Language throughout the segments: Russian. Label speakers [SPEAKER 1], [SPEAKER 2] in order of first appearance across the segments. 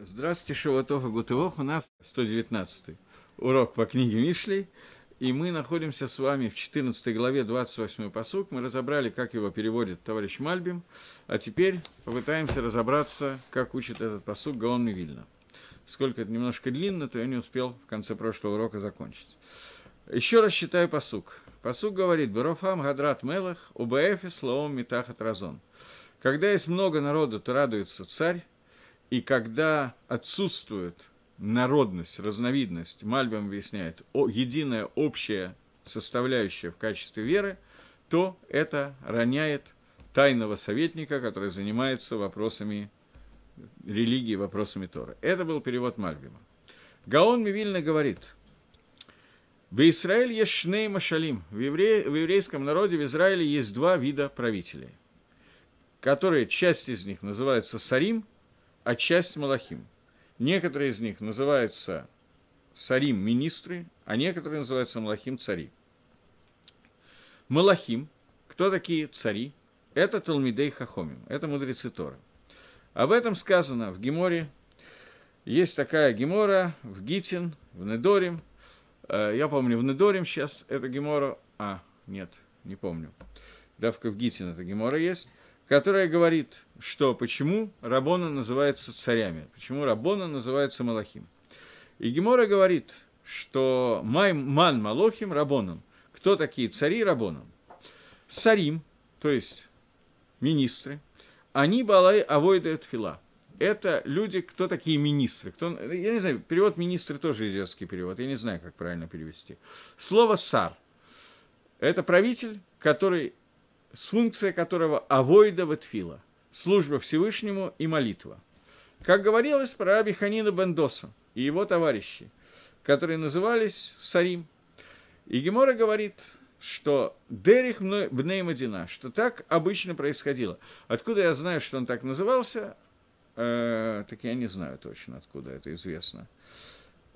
[SPEAKER 1] Здравствуйте, Шаватова Гутывох. У нас 119 урок по книге Мишлей. И мы находимся с вами в 14 главе 28 посук. Мы разобрали, как его переводит товарищ Мальбим. А теперь попытаемся разобраться, как учит этот посук Гаон Мивильна. Сколько это немножко длинно, то я не успел в конце прошлого урока закончить. Еще раз читаю посук. Посук говорит Барофам гадрат мелах, и словом митахат разон». Когда есть много народу, то радуется царь, и когда отсутствует народность, разновидность, Мальбим объясняет, о, единая общая составляющая в качестве веры, то это роняет тайного советника, который занимается вопросами религии, вопросами Тора. Это был перевод Мальбима. Гаон Мивильна говорит, в Израиле есть шней машалим. В, евре... в еврейском народе в Израиле есть два вида правителей, которые часть из них называются сарим – а часть Малахим. Некоторые из них называются Сарим – министры, а некоторые называются Малахим – цари. Малахим – кто такие цари? Это Талмидей Хахомим, это мудрецы Торы. Об этом сказано в Геморе. Есть такая Гемора в Гитин, в Недорим. Э, я помню, в Недорим сейчас это Гемора. А, нет, не помню. Давка в Гитин это Гемора есть которая говорит, что почему Рабона называются царями, почему Рабона называется Малахим. И Гемора говорит, что май, ман Малохим Рабоном. Кто такие цари Рабоном? Сарим, то есть министры, они балай авойдают фила. Это люди, кто такие министры. Кто, я не знаю, перевод министры тоже идиотский перевод, я не знаю, как правильно перевести. Слово «сар» – это правитель, который с функция которого авойда ватфила – служба Всевышнему и молитва. Как говорилось про Аби Ханина Бендоса и его товарищи, которые назывались Сарим. И Гемора говорит, что Дерих Бнеймадина, что так обычно происходило. Откуда я знаю, что он так назывался, э, так я не знаю точно, откуда это известно.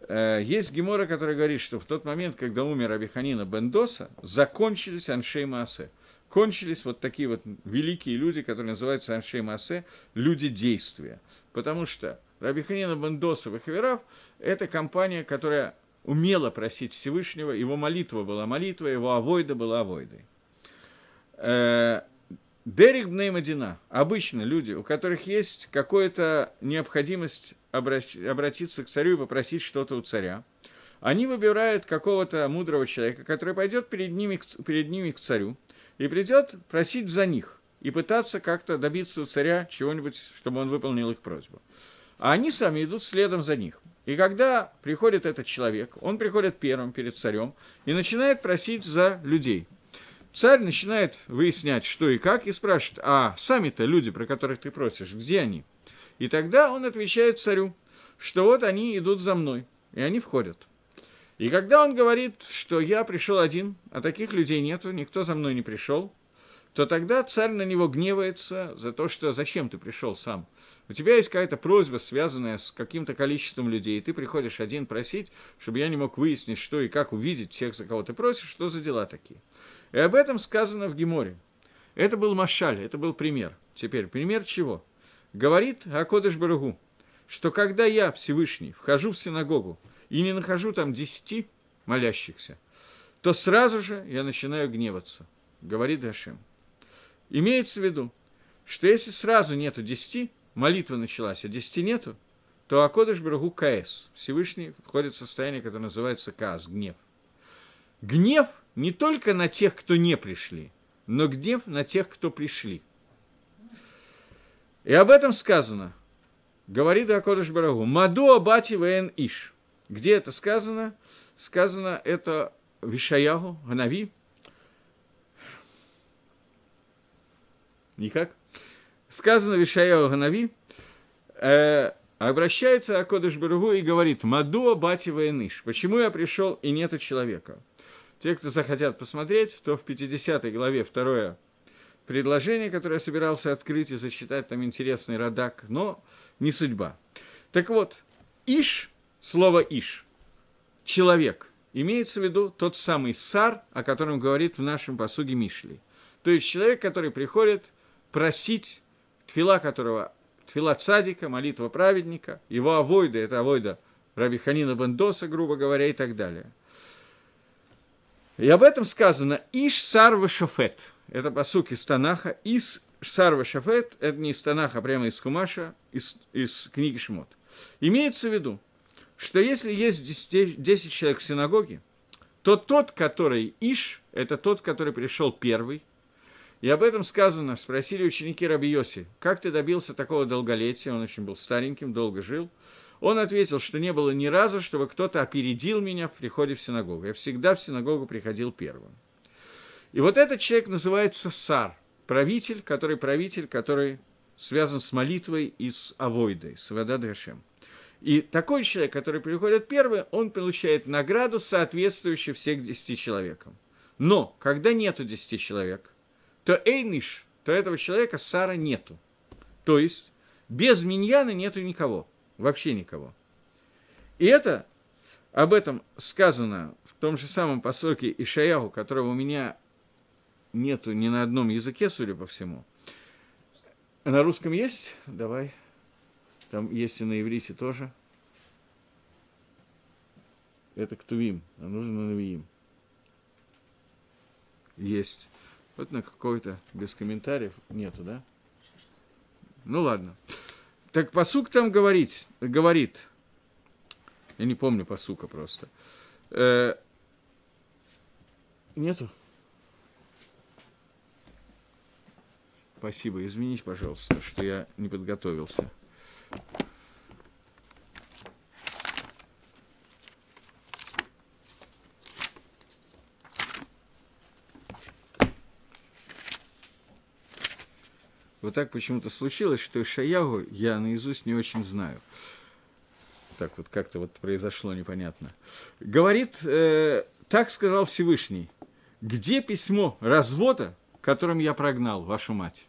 [SPEAKER 1] Э, есть Гемора, который говорит, что в тот момент, когда умер Абиханина Бендоса, закончились Аншей Маасе – кончились вот такие вот великие люди, которые называются Аншей Массе, люди действия. Потому что Рабиханина Бендосов и Хаверав – это компания, которая умела просить Всевышнего, его молитва была молитва, его авойда была авойдой. Э, Дерек Бнеймадина. Обычно люди, у которых есть какая-то необходимость обратиться к царю и попросить что-то у царя, они выбирают какого-то мудрого человека, который пойдет перед ними, перед ними к царю и придет просить за них и пытаться как-то добиться у царя чего-нибудь, чтобы он выполнил их просьбу. А они сами идут следом за них. И когда приходит этот человек, он приходит первым перед царем и начинает просить за людей. Царь начинает выяснять, что и как, и спрашивает, а сами-то люди, про которых ты просишь, где они? И тогда он отвечает царю, что вот они идут за мной, и они входят. И когда он говорит, что я пришел один, а таких людей нету, никто за мной не пришел, то тогда царь на него гневается за то, что зачем ты пришел сам. У тебя есть какая-то просьба, связанная с каким-то количеством людей, и ты приходишь один просить, чтобы я не мог выяснить, что и как увидеть всех, за кого ты просишь, что за дела такие. И об этом сказано в Геморе. Это был Машаль, это был пример. Теперь, пример чего? Говорит Акодыш Барагу, что когда я, Всевышний, вхожу в синагогу, и не нахожу там десяти молящихся, то сразу же я начинаю гневаться, говорит Гашем. Имеется в виду, что если сразу нету десяти, молитва началась, а десяти нету, то Акодыш Брагу КС, Всевышний входит в состояние, которое называется КАС, гнев. Гнев не только на тех, кто не пришли, но гнев на тех, кто пришли. И об этом сказано. Говорит Акодыш Барагу. Маду абати вен иш. Где это сказано? Сказано это Вишаягу, Ганави. Никак. Сказано Вишаягу Ганави. Э, обращается Акодыш Баругу и говорит, «Мадуа бати войныш, почему я пришел и нету человека?» Те, кто захотят посмотреть, то в 50 главе второе предложение, которое я собирался открыть и зачитать, там интересный радак, но не судьба. Так вот, Иш Слово «иш» – человек. Имеется в виду тот самый сар, о котором говорит в нашем посуге Мишли. То есть человек, который приходит просить тфила, которого тфила цадика, молитва праведника, его авойда, это авойда Рабиханина Бендоса, грубо говоря, и так далее. И об этом сказано «Иш сарва шафет». Это посук из Танаха. «Ис сарва шафет» – это не из Танаха, а прямо из Кумаша, из, из книги Шмот. Имеется в виду, что если есть 10, человек в синагоге, то тот, который Иш, это тот, который пришел первый. И об этом сказано, спросили ученики Раби Йоси, как ты добился такого долголетия, он очень был стареньким, долго жил. Он ответил, что не было ни разу, чтобы кто-то опередил меня в приходе в синагогу. Я всегда в синагогу приходил первым. И вот этот человек называется Сар, правитель, который правитель, который связан с молитвой и с авойдой, с Вадад Гашем. И такой человек, который приходит первый, он получает награду, соответствующую всех десяти человекам. Но когда нету десяти человек, то эйниш, то этого человека Сара нету. То есть без Миньяна нету никого, вообще никого. И это, об этом сказано в том же самом посоке Ишаяху, которого у меня нету ни на одном языке, судя по всему. На русском есть? Давай. Там есть и на иврите тоже. Это ктувим, а нужно на навиим. Есть. Вот на какой-то, без комментариев, нету, да? Ну ладно. Так посук там говорит, говорит. Я не помню посука просто. Э, нету? Спасибо, извините, пожалуйста, что я не подготовился. Вот так почему-то случилось, что Ишаягу я наизусть не очень знаю. Так вот как-то вот произошло непонятно. Говорит, э, так сказал Всевышний, где письмо развода, которым я прогнал вашу мать?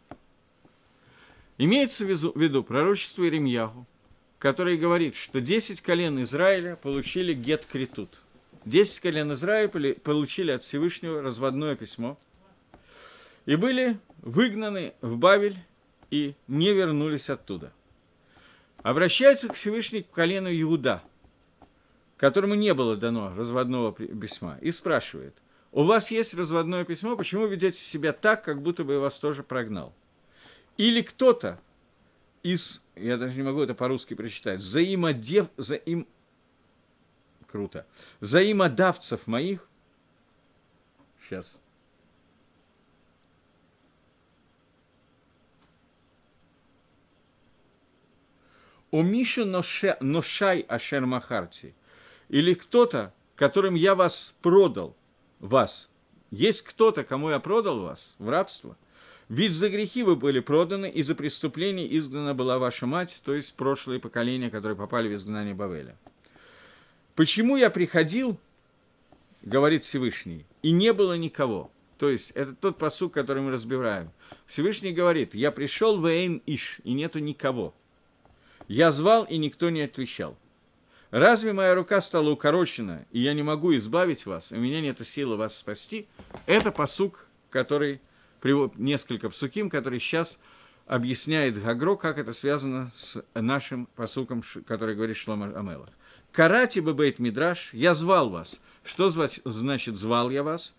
[SPEAKER 1] Имеется в виду пророчество Иремьяху, которое говорит, что 10 колен Израиля получили гет критут. 10 колен Израиля получили от Всевышнего разводное письмо и были выгнаны в Бавель и не вернулись оттуда. Обращается к Всевышнему к колену Иуда, которому не было дано разводного письма, и спрашивает, у вас есть разводное письмо, почему ведете себя так, как будто бы я вас тоже прогнал? Или кто-то из, я даже не могу это по-русски прочитать, взаимодев, взаим, круто, взаимодавцев моих, сейчас, у Миши Ношай Ашер Махарти, или кто-то, которым я вас продал, вас, есть кто-то, кому я продал вас в рабство – ведь за грехи вы были проданы, и за преступление изгнана была ваша мать, то есть прошлые поколения, которые попали в изгнание Бавеля. Почему я приходил, говорит Всевышний, и не было никого? То есть это тот посуд, который мы разбираем. Всевышний говорит, я пришел в Эйн Иш, и нету никого. Я звал, и никто не отвечал. Разве моя рука стала укорочена, и я не могу избавить вас, у меня нет силы вас спасти? Это посук, который несколько псуким, который сейчас объясняет Гагро, как это связано с нашим посуком, который говорит Шлома Амелах. «Карати бейт мидраш, я звал вас». Что значит «звал я вас»?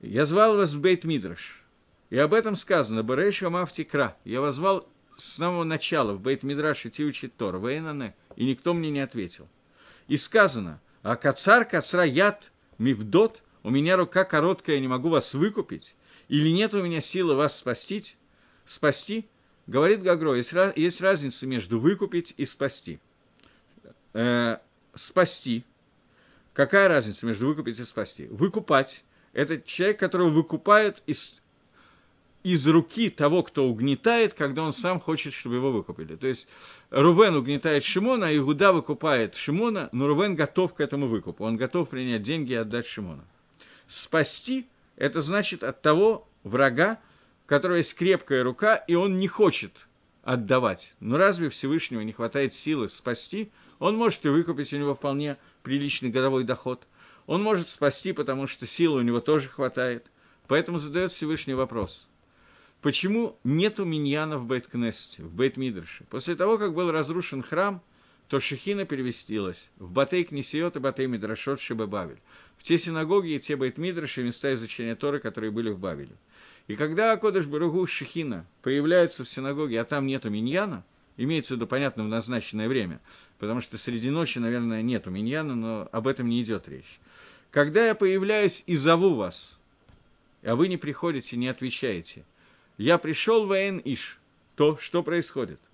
[SPEAKER 1] «Я звал вас в бейт мидраш». И об этом сказано «Береш мафти кра». Я вас звал с самого начала в бейт мидраш идти учить Тор, вейнане, и никто мне не ответил. И сказано «А кацар кацра яд мивдот, у меня рука короткая, я не могу вас выкупить» или нет у меня силы вас спасти? спасти, говорит Гагро, есть, есть разница между выкупить и спасти. Э, спасти. Какая разница между выкупить и спасти? Выкупать – это человек, которого выкупает из, из руки того, кто угнетает, когда он сам хочет, чтобы его выкупили. То есть Рувен угнетает Шимона, а Игуда выкупает Шимона, но Рувен готов к этому выкупу. Он готов принять деньги и отдать Шимона. Спасти это значит от того врага, у которого есть крепкая рука, и он не хочет отдавать. Но разве Всевышнего не хватает силы спасти? Он может и выкупить у него вполне приличный годовой доход. Он может спасти, потому что силы у него тоже хватает. Поэтому задает Всевышний вопрос. Почему нету миньяна в Бейт-Кнессете, в Бейт-Мидрше? После того, как был разрушен храм – то Шехина перевестилась в Батей Кнесиот и Батей Мидрашот Шиба Бавель, в те синагоги и те Бейтмидраши места изучения Торы, которые были в Бавиле. И когда Акодыш Баругу Шехина появляется в синагоге, а там нету Миньяна, имеется в виду, понятно, в назначенное время, потому что среди ночи, наверное, нету Миньяна, но об этом не идет речь. Когда я появляюсь и зову вас, а вы не приходите, не отвечаете, я пришел, Вейн Иш, то, что происходит –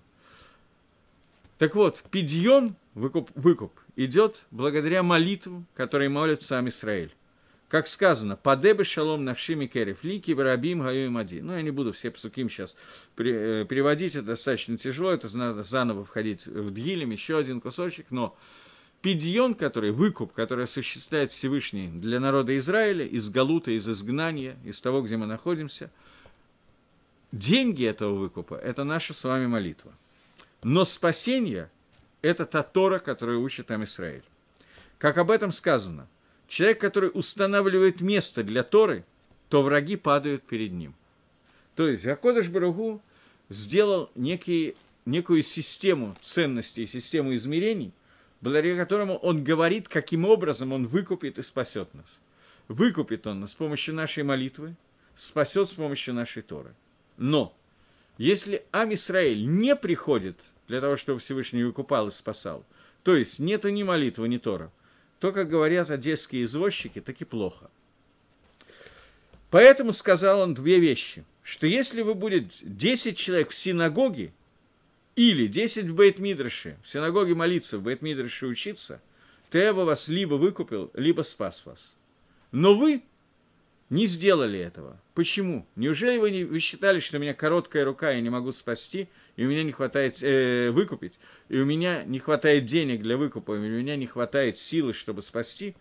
[SPEAKER 1] так вот, пидьон, выкуп, выкуп, идет благодаря молитвам, которые молят сам Израиль. Как сказано, «Падебе шалом навшими керев ли барабим гаю им ади». Ну, я не буду все псуким сейчас э, переводить, это достаточно тяжело, это надо заново входить в дгилем, еще один кусочек, но пидьон, который, выкуп, который осуществляет Всевышний для народа Израиля, из Галута, из изгнания, из того, где мы находимся, деньги этого выкупа – это наша с вами молитва. Но спасение – это та Тора, которую учит нам Израиль. Как об этом сказано, человек, который устанавливает место для Торы, то враги падают перед ним. То есть Акодыш Барагу сделал некие, некую систему ценностей, систему измерений, благодаря которому он говорит, каким образом он выкупит и спасет нас. Выкупит он нас с помощью нашей молитвы, спасет с помощью нашей Торы. Но если Амисраэль не приходит для того, чтобы Всевышний выкупал и спасал, то есть нету ни молитвы, ни Тора, то, как говорят одесские извозчики, так и плохо. Поэтому сказал он две вещи, что если вы будете 10 человек в синагоге или 10 в Бейтмидрше, в синагоге молиться, в Бейтмидрше учиться, то я бы вас либо выкупил, либо спас вас. Но вы не сделали этого. Почему? Неужели вы, не, вы считали, что у меня короткая рука, я не могу спасти, и у меня не хватает э, выкупить, и у меня не хватает денег для выкупа, и у меня не хватает силы, чтобы спасти?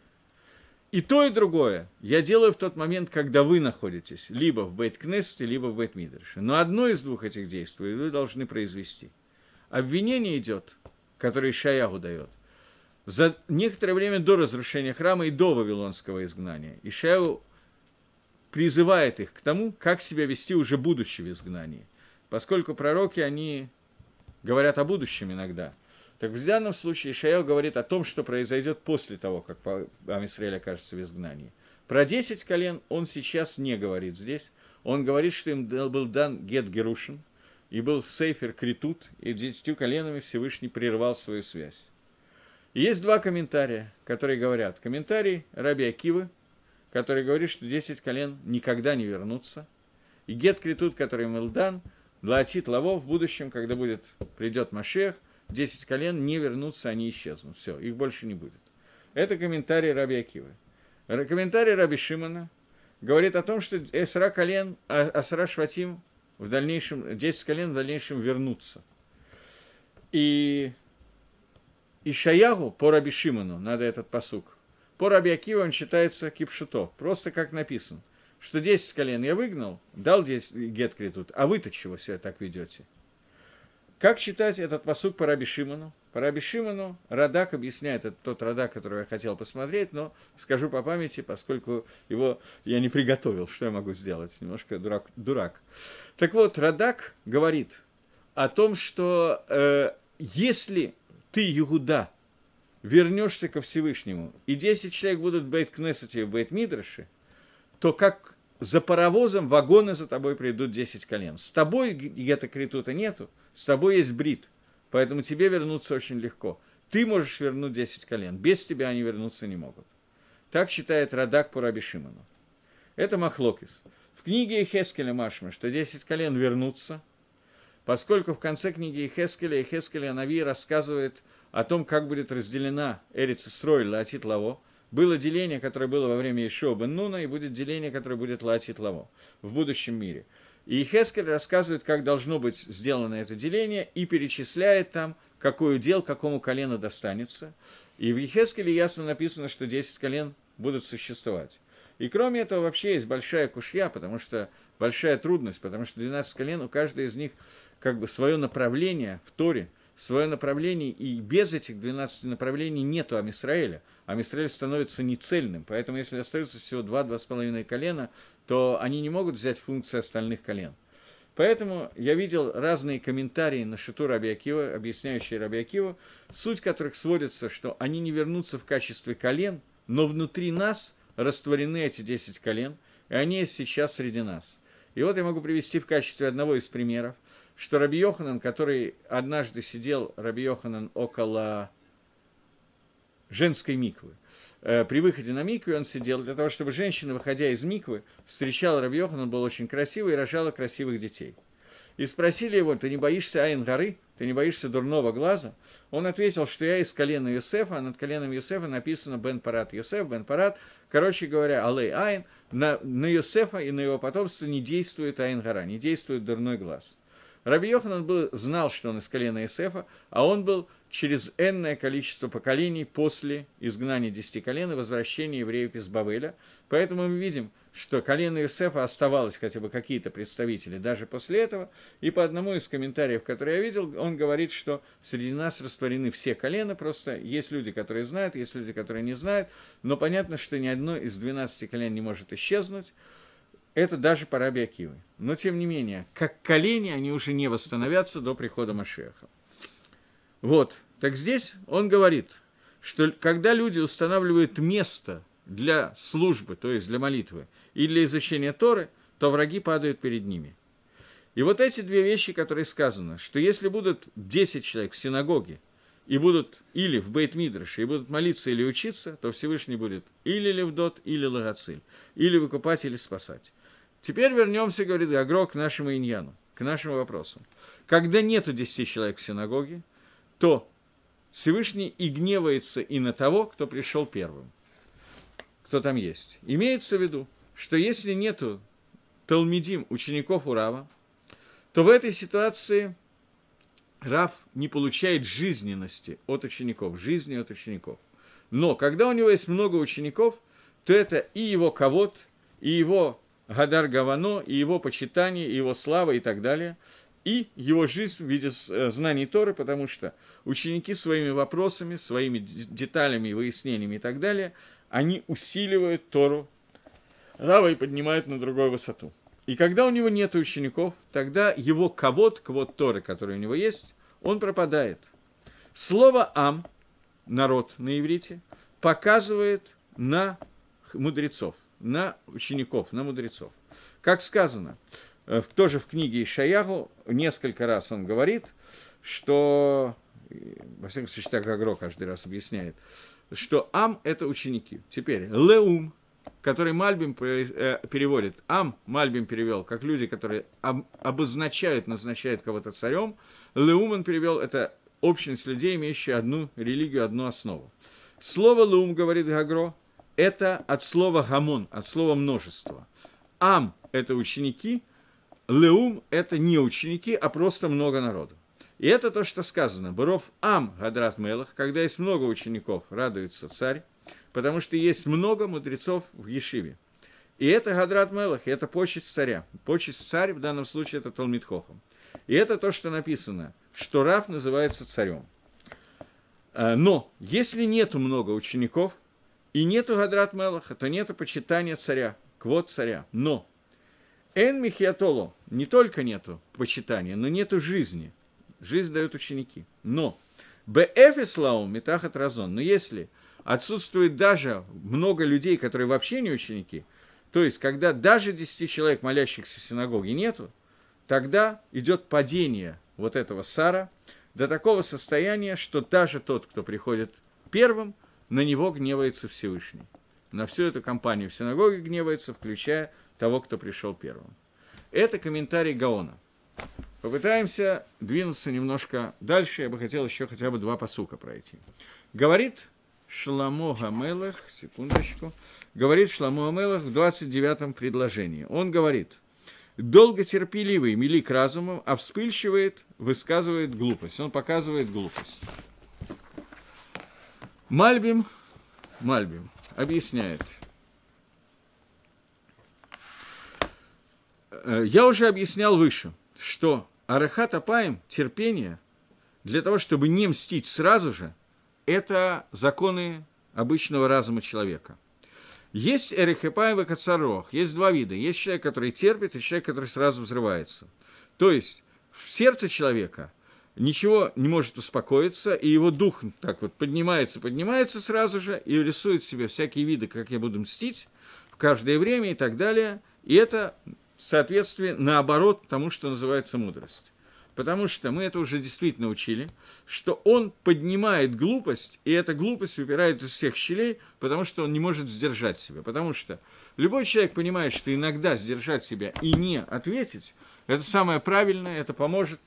[SPEAKER 1] И то, и другое я делаю в тот момент, когда вы находитесь либо в Бейткнесте, либо в Бейтмидрше. Но одно из двух этих действий вы должны произвести. Обвинение идет, которое Ишаягу дает, за некоторое время до разрушения храма и до вавилонского изгнания. Ишаягу призывает их к тому, как себя вести уже будучи в изгнании. Поскольку пророки, они говорят о будущем иногда. Так в данном случае Ишаэл говорит о том, что произойдет после того, как Амисрель окажется в изгнании. Про 10 колен он сейчас не говорит здесь. Он говорит, что им был дан Гет Герушин, и был Сейфер Критут, и десятью коленами Всевышний прервал свою связь. И есть два комментария, которые говорят. Комментарий Раби Акивы – который говорит, что 10 колен никогда не вернутся. И Гет Критут, который был дан, Лаотит Лаво в будущем, когда будет, придет Машех, 10 колен не вернутся, они исчезнут. Все, их больше не будет. Это комментарий Раби Акивы. Комментарий Раби Шимана говорит о том, что Эсра колен, а, Асра Шватим в дальнейшем, 10 колен в дальнейшем вернутся. И Ишаягу по Раби Шиману, надо этот посук – по Раби он считается кипшуто, просто как написано, что 10 колен я выгнал, дал 10 гет критут, а вы-то чего себя так ведете? Как читать этот посук по Раби Шимону? По Раби Шимону Радак объясняет, это тот Радак, который я хотел посмотреть, но скажу по памяти, поскольку его я не приготовил, что я могу сделать, немножко дурак. дурак. Так вот, Радак говорит о том, что э, если ты Иуда, вернешься ко Всевышнему, и 10 человек будут в Бейт-Кнессете и в Бейт-Мидраше, то как за паровозом вагоны за тобой придут 10 колен. С тобой гетокритута нету, с тобой есть брит, поэтому тебе вернуться очень легко. Ты можешь вернуть 10 колен, без тебя они вернуться не могут. Так считает Радак по Раби Это Махлокис. В книге Хескеля Машмы, что 10 колен вернутся – поскольку в конце книги Хескеля и Хескеля Нави рассказывает о том, как будет разделена Эриц Срой Лаотит Лаво. Было деление, которое было во время еще бен Нуна, и будет деление, которое будет Лаотит Лаво в будущем мире. И Хескель рассказывает, как должно быть сделано это деление, и перечисляет там, какой удел какому колену достанется. И в Ехескеле ясно написано, что 10 колен будут существовать. И кроме этого вообще есть большая кушья, потому что большая трудность, потому что 12 колен, у каждой из них как бы свое направление в Торе, свое направление, и без этих 12 направлений нету Амисраэля. Амисраэль становится нецельным, поэтому если остается всего 2-2,5 колена, то они не могут взять функции остальных колен. Поэтому я видел разные комментарии на шиту Рабиакива, объясняющие Рабиакиву, суть которых сводится, что они не вернутся в качестве колен, но внутри нас – растворены эти 10 колен, и они есть сейчас среди нас. И вот я могу привести в качестве одного из примеров, что Раби Йоханан, который однажды сидел, Раби Йоханан, около женской миквы. Э, при выходе на миквы он сидел для того, чтобы женщина, выходя из миквы, встречала Раби Йоханан, был очень красивый и рожала красивых детей. И спросили его, ты не боишься Айн горы? ты не боишься дурного глаза? Он ответил, что я из колена Юсефа, а над коленом Юсефа написано Бен Парат Юсеф, Бен Парат, короче говоря, Алей Айн, на, на Юсефа и на его потомство не действует Айн не действует дурной глаз. Раби Йоханан был, знал, что он из колена Юсефа, а он был через энное количество поколений после изгнания десяти колен и возвращения евреев из Бавеля. Поэтому мы видим, что колено Иосифа оставалось хотя бы какие-то представители даже после этого. И по одному из комментариев, который я видел, он говорит, что среди нас растворены все колена, просто есть люди, которые знают, есть люди, которые не знают, но понятно, что ни одно из 12 колен не может исчезнуть. Это даже Параби Акивы. Но, тем не менее, как колени, они уже не восстановятся до прихода Машеха. Вот, так здесь он говорит, что когда люди устанавливают место для службы, то есть для молитвы, и для изучения Торы, то враги падают перед ними. И вот эти две вещи, которые сказано, что если будут 10 человек в синагоге, и будут или в Бейтмидрше, и будут молиться или учиться, то Всевышний будет или Левдот, или Лагациль, или выкупать, или спасать. Теперь вернемся, говорит Гагро, к нашему иньяну, к нашему вопросу. Когда нету 10 человек в синагоге, то Всевышний и гневается и на того, кто пришел первым, кто там есть. Имеется в виду, что если нету Талмидим, учеников у Рава, то в этой ситуации Рав не получает жизненности от учеников, жизни от учеников. Но когда у него есть много учеников, то это и его ковод, и его Гадар Гавано, и его почитание, и его слава и так далее и его жизнь в виде э, знаний Торы, потому что ученики своими вопросами, своими деталями, выяснениями и так далее, они усиливают Тору Рава и поднимают на другую высоту. И когда у него нет учеников, тогда его кавод, квот Торы, который у него есть, он пропадает. Слово «ам», народ на иврите, показывает на мудрецов, на учеников, на мудрецов. Как сказано – Э, тоже в книге Ишаяху несколько раз он говорит, что, э, во всяком случае, так Агро каждый раз объясняет, что Ам – это ученики. Теперь Леум, который Мальбим э, переводит, Ам Мальбим перевел, как люди, которые обозначают, назначают кого-то царем, Леум он перевел – это общность людей, имеющая одну религию, одну основу. Слово леум, говорит Гагро, это от слова «гамон», от слова «множество». «Ам» – это ученики, Леум – это не ученики, а просто много народу. И это то, что сказано. Буров Ам Гадрат Мелах, когда есть много учеников, радуется царь, потому что есть много мудрецов в Ешиве. И это Гадрат Мелах, это почесть царя. Почесть царь в данном случае это Талмит Хохам. И это то, что написано, что Раф называется царем. Э, но если нету много учеников и нету Гадрат Мелаха, то нету почитания царя, квот царя. Но Эн Михиатоло не только нету почитания, но нету жизни. Жизнь дают ученики. Но Бефис Лаум Метахат Разон. Но если отсутствует даже много людей, которые вообще не ученики, то есть когда даже 10 человек, молящихся в синагоге, нету, тогда идет падение вот этого сара до такого состояния, что даже тот, кто приходит первым, на него гневается Всевышний. На всю эту компанию в синагоге гневается, включая того, кто пришел первым. Это комментарий Гаона. Попытаемся двинуться немножко дальше. Я бы хотел еще хотя бы два посука пройти. Говорит Шламо Гамелах, секундочку, говорит Шламо Гамелах в 29-м предложении. Он говорит, долго терпеливый милик разумом, а вспыльчивает, высказывает глупость. Он показывает глупость. Мальбим, Мальбим объясняет – Э, я уже объяснял выше, что Арахат Апаем, терпение, для того, чтобы не мстить сразу же, это законы обычного разума человека. Есть Эрихепаева Кацарох, есть два вида. Есть человек, который терпит, и человек, который сразу взрывается. То есть в сердце человека ничего не может успокоиться, и его дух так вот поднимается, поднимается сразу же, и рисует себе всякие виды, как я буду мстить в каждое время и так далее. И это соответствии, наоборот, тому, что называется мудрость. Потому что мы это уже действительно учили, что он поднимает глупость, и эта глупость выпирает из всех щелей, потому что он не может сдержать себя. Потому что любой человек понимает, что иногда сдержать себя и не ответить, это самое правильное, это поможет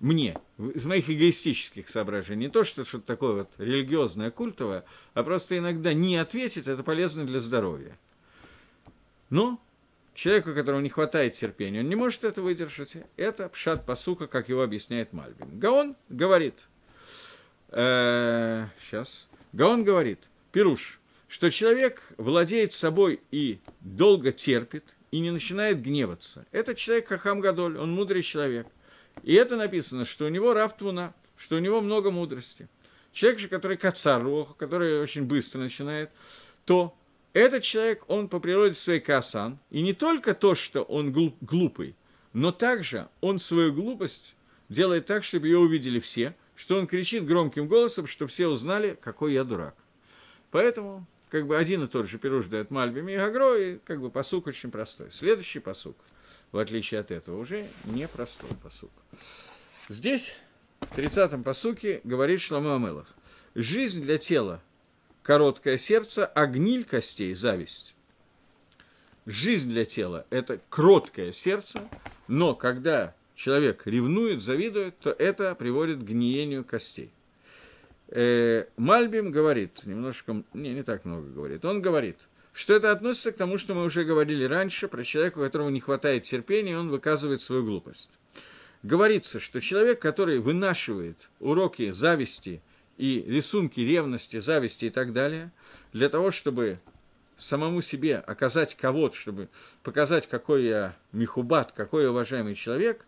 [SPEAKER 1] мне, из моих эгоистических соображений, не то, что что-то такое вот религиозное, культовое, а просто иногда не ответить, это полезно для здоровья. Но Человеку, которому не хватает терпения, он не может это выдержать. Это пшат посука, как его объясняет Мальбин. Гаон говорит, э, сейчас, Гаон говорит, Пируш, что человек владеет собой и долго терпит, и не начинает гневаться. Это человек Хахам Гадоль, он мудрый человек. И это написано, что у него раптуна, что у него много мудрости. Человек же, который кацар, который очень быстро начинает, то этот человек, он по природе своей касан, и не только то, что он глуп, глупый, но также он свою глупость делает так, чтобы ее увидели все, что он кричит громким голосом, чтобы все узнали, какой я дурак. Поэтому как бы один и тот же пируш дает Мальбиме и Гагро, и как бы посук очень простой. Следующий посук, в отличие от этого, уже не простой посук. Здесь, в 30-м посуке, говорит Шламамелах, жизнь для тела – короткое сердце, а гниль костей – зависть. Жизнь для тела – это кроткое сердце, но когда человек ревнует, завидует, то это приводит к гниению костей. Э, Мальбим говорит, немножко, не, не так много говорит, он говорит, что это относится к тому, что мы уже говорили раньше, про человека, у которого не хватает терпения, и он выказывает свою глупость. Говорится, что человек, который вынашивает уроки зависти – и рисунки ревности, зависти и так далее, для того, чтобы самому себе оказать кого-то, чтобы показать, какой я михубат, какой я уважаемый человек,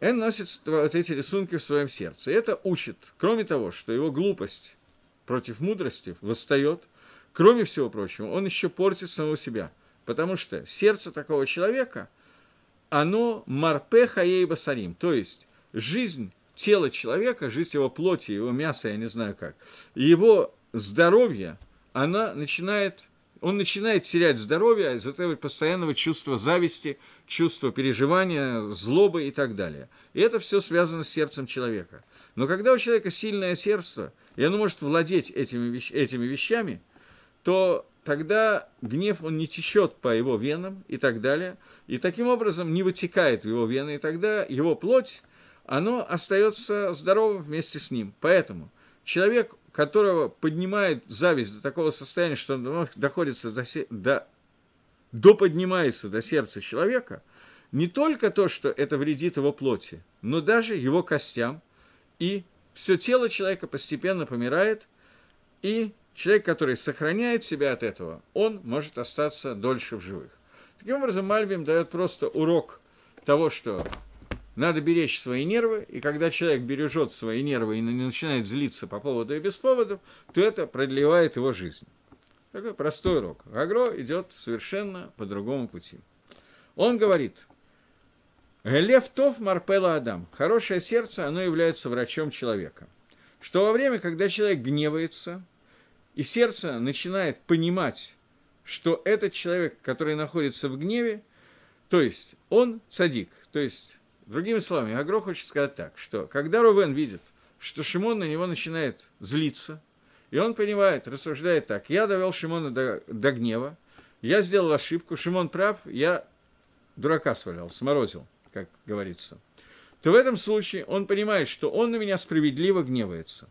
[SPEAKER 1] Эн носит вот эти рисунки в своем сердце. И это учит, кроме того, что его глупость против мудрости восстает, кроме всего прочего, он еще портит самого себя, потому что сердце такого человека, оно марпеха ей басарим, то есть жизнь тело человека, жизнь его плоти, его мяса, я не знаю как, и его здоровье, она начинает, он начинает терять здоровье из-за этого постоянного чувства зависти, чувства переживания, злобы и так далее. И это все связано с сердцем человека. Но когда у человека сильное сердце, и оно может владеть этими, вещ- этими вещами, то тогда гнев, он не течет по его венам и так далее, и таким образом не вытекает в его вены, и тогда его плоть оно остается здоровым вместе с ним. Поэтому человек, которого поднимает зависть до такого состояния, что он доходится до, до, до поднимается до сердца человека, не только то, что это вредит его плоти, но даже его костям, и все тело человека постепенно помирает, и человек, который сохраняет себя от этого, он может остаться дольше в живых. Таким образом, Мальбим дает просто урок того, что надо беречь свои нервы, и когда человек бережет свои нервы и начинает злиться по поводу и без поводов, то это продлевает его жизнь. Такой простой урок. Агро идет совершенно по другому пути. Он говорит, Лев Тов Марпела Адам, хорошее сердце, оно является врачом человека. Что во время, когда человек гневается, и сердце начинает понимать, что этот человек, который находится в гневе, то есть он цадик, то есть Другими словами, Агро хочет сказать так, что когда Рувен видит, что Шимон на него начинает злиться, и он понимает, рассуждает так, я довел Шимона до, до гнева, я сделал ошибку, Шимон прав, я дурака свалял, сморозил, как говорится, то в этом случае он понимает, что он на меня справедливо гневается.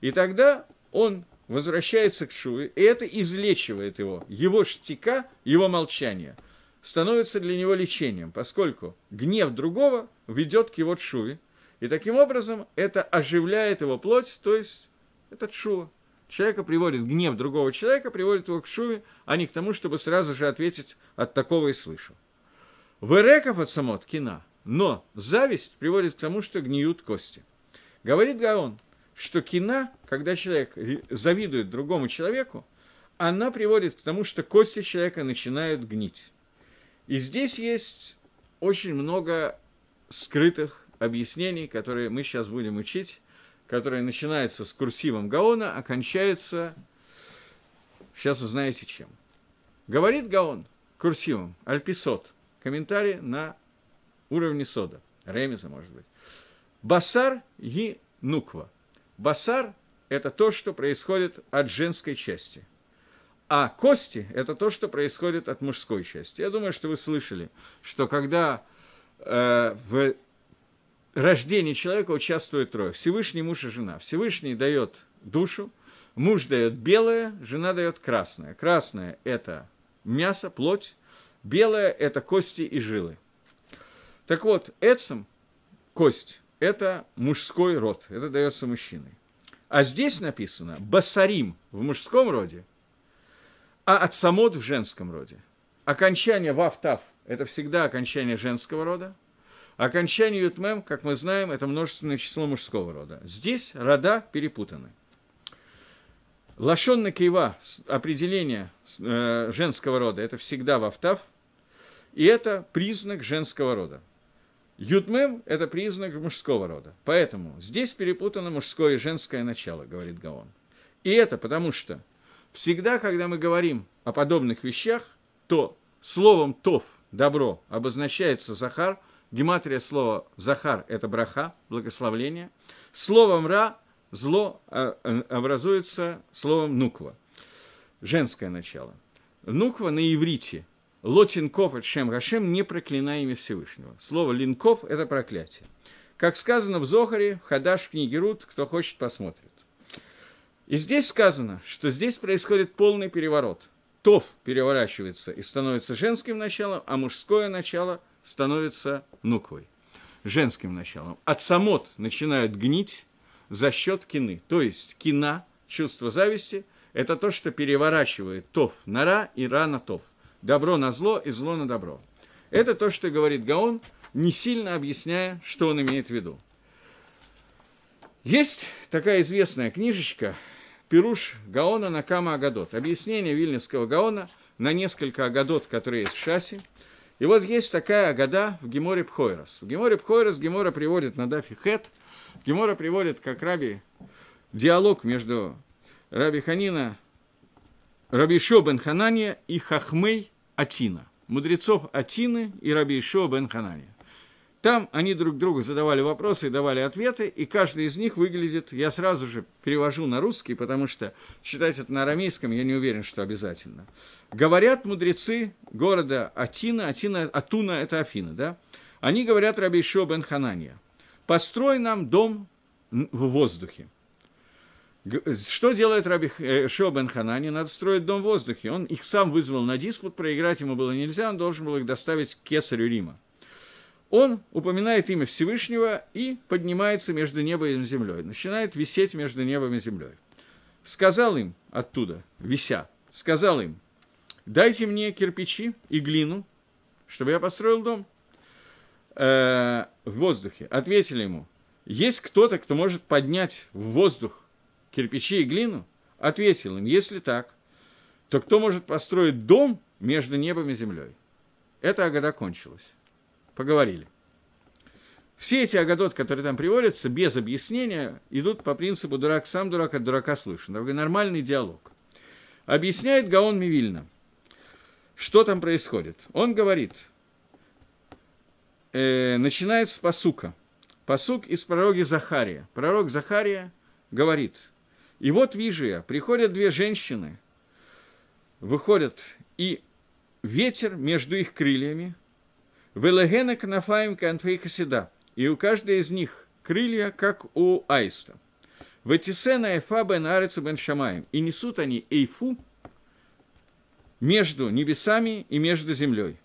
[SPEAKER 1] И тогда он возвращается к Шуве, и это излечивает его, его штика, его молчание – становится для него лечением, поскольку гнев другого ведет к его тшуве, и таким образом это оживляет его плоть, то есть это тшува. Человека приводит гнев другого человека, приводит его к шуве, а не к тому, чтобы сразу же ответить «от такого и слышу». Вереков от самот кина, но зависть приводит к тому, что гниют кости. Говорит Гаон, что кина, когда человек завидует другому человеку, она приводит к тому, что кости человека начинают гнить. И здесь есть очень много скрытых объяснений, которые мы сейчас будем учить, которые начинаются с курсивом Гаона, а сейчас узнаете чем. Говорит Гаон курсивом, альписот, комментарий на уровне сода, ремеза, может быть. Басар и нуква. Басар – это то, что происходит от женской части. А кости – это то, что происходит от мужской части. Я думаю, что вы слышали, что когда э, в рождении человека участвует трое – Всевышний муж и жена. Всевышний дает душу, муж дает белое, жена дает красное. Красное – это мясо, плоть, белое – это кости и жилы. Так вот, эцем, кость – это мужской род, это дается мужчиной. А здесь написано «басарим» в мужском роде – а от самот в женском роде. Окончание вафтав – это всегда окончание женского рода. Окончание ютмем, как мы знаем, это множественное число мужского рода. Здесь рода перепутаны. Лашонна Киева, определение э, женского рода, это всегда вафтав, и это признак женского рода. Ютмем – это признак мужского рода. Поэтому здесь перепутано мужское и женское начало, говорит Гаон. И это потому что – Всегда, когда мы говорим о подобных вещах, то словом «тов» – добро обозначается Захар, гематрия слова «захар» – это браха, благословление, словом «ра» – зло э, образуется словом «нуква», женское начало. Нуква на иврите «лотинков от шем гашем» – не проклинай имя Всевышнего. Слово «линков» – это проклятие. Как сказано в Зохаре, в Хадаш книге Рут, кто хочет, посмотрит. И здесь сказано, что здесь происходит полный переворот. Тов переворачивается и становится женским началом, а мужское начало становится нуквой, женским началом. От самот начинают гнить за счет кины. То есть кина, чувство зависти, это то, что переворачивает тов на ра и ра на тов. Добро на зло и зло на добро. Это то, что говорит Гаон, не сильно объясняя, что он имеет в виду. Есть такая известная книжечка Пируш Гаона на кама Агадот. Объяснение Вильнинского Гаона на несколько Агадот, которые есть в Шасе. И вот есть такая Агада в Геморе Пхойрос. В Геморе Пхойрос Гемора приводит на Дафи Хет. Гемора приводит, как Раби, диалог между Раби Ханина, Раби Шо бен Ханания и Хахмей Атина. Мудрецов Атины и Раби Шо бен Ханания. Там они друг другу задавали вопросы и давали ответы, и каждый из них выглядит, я сразу же перевожу на русский, потому что читать это на арамейском я не уверен, что обязательно. Говорят мудрецы города Атина, Атина, Атуна – это Афина, да? Они говорят Раби Ишо бен Хананья, построй нам дом в воздухе. Что делает Раби э, Шо Ханани? Надо строить дом в воздухе. Он их сам вызвал на диспут, проиграть ему было нельзя, он должен был их доставить к кесарю Рима он упоминает имя Всевышнего и поднимается между небом и землей, начинает висеть между небом и землей. Сказал им оттуда, вися, сказал им, дайте мне кирпичи и глину, чтобы я построил дом э, в воздухе. Ответили ему, есть кто-то, кто может поднять в воздух кирпичи и глину? Ответил им, если так, то кто может построить дом между небом и землей? Эта агада кончилась. Поговорили. Все эти агадот, которые там приводятся, без объяснения, идут по принципу «дурак сам дурак, от дурака слышен». Такой нормальный диалог. Объясняет Гаон Мивильна, что там происходит. Он говорит, э, начинает с посука. Посук из пророги Захария. Пророк Захария говорит, «И вот вижу я, приходят две женщины, выходят, и ветер между их крыльями, Велегена кнафаем канфей и у каждой из них крылья, как у аиста. Ватисена эфа бен арецу бен шамаем, и несут они эйфу между небесами и между землей.